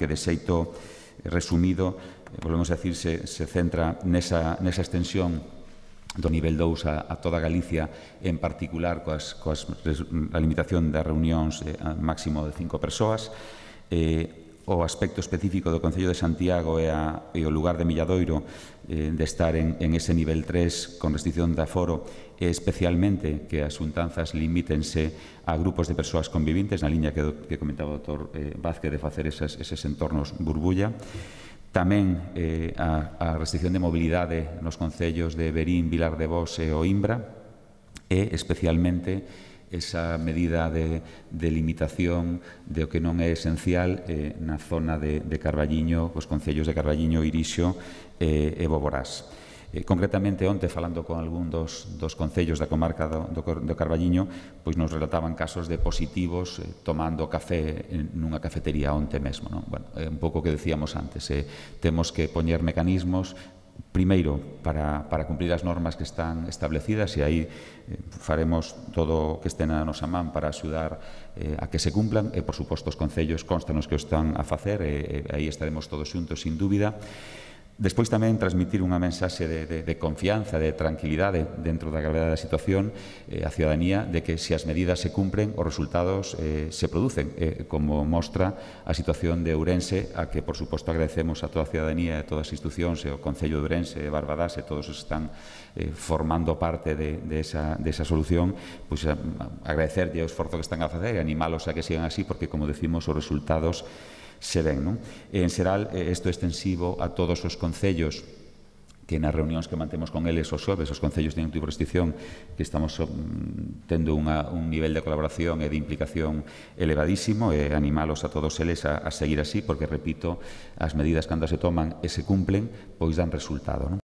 que de xeito resumido, eh, volvemos a decir, se, se centra nesa, nesa extensión do nivel 2 a, a toda Galicia, en particular coas, coas, a limitación das reunións eh, máximo de cinco persoas, eh, o aspecto específico do Concello de Santiago e, a, e o lugar de Milladoiro eh, de estar en, en ese nivel 3 con restricción de aforo e especialmente que as untanzas limítense a grupos de persoas convivintes na liña que, que comentaba o doutor eh, Vázquez de facer esas, eses entornos burbulla tamén eh, a, a restricción de mobilidade nos concellos de Berín, Vilar de Bos e Oimbra e especialmente esa medida de, de limitación de o que non é esencial eh, na zona de, de Carballiño, os concellos de Carballiño, Irixo eh, e Boborás. Eh, concretamente, onte, falando con algún dos, dos concellos da comarca do, do, do Carballiño, pois nos relataban casos de positivos eh, tomando café eh, nunha cafetería onte mesmo. Non? Bueno, é eh, un pouco o que decíamos antes, eh, temos que poñer mecanismos primeiro para, para cumprir as normas que están establecidas e aí eh, faremos todo o que este na nosa man para axudar eh, a que se cumplan e por suposto os concellos constanos que o están a facer e, e aí estaremos todos xuntos sin dúbida Despois tamén transmitir unha mensaxe de, de, de confianza, de tranquilidade dentro da gravedade da situación eh, a ciudadanía de que se as medidas se cumpren, os resultados eh, se producen, eh, como mostra a situación de Ourense, a que, por suposto, agradecemos a toda a ciudadanía e a todas as institucións, e o Concello de Ourense e Barbadas e todos están eh, formando parte de, de, esa, de esa solución, pois pues, agradecerlle o esforzo que están a facer e animalos a que sigan así, porque, como decimos, os resultados se ven. Non? E, en xeral, eh, isto é extensivo a todos os concellos que nas reunións que mantemos con eles os xoves, os concellos de Intuivo Restricción, que estamos mm, tendo unha, un nivel de colaboración e de implicación elevadísimo e animalos a todos eles a, a seguir así, porque, repito, as medidas cando se toman e se cumplen, pois dan resultado. Non?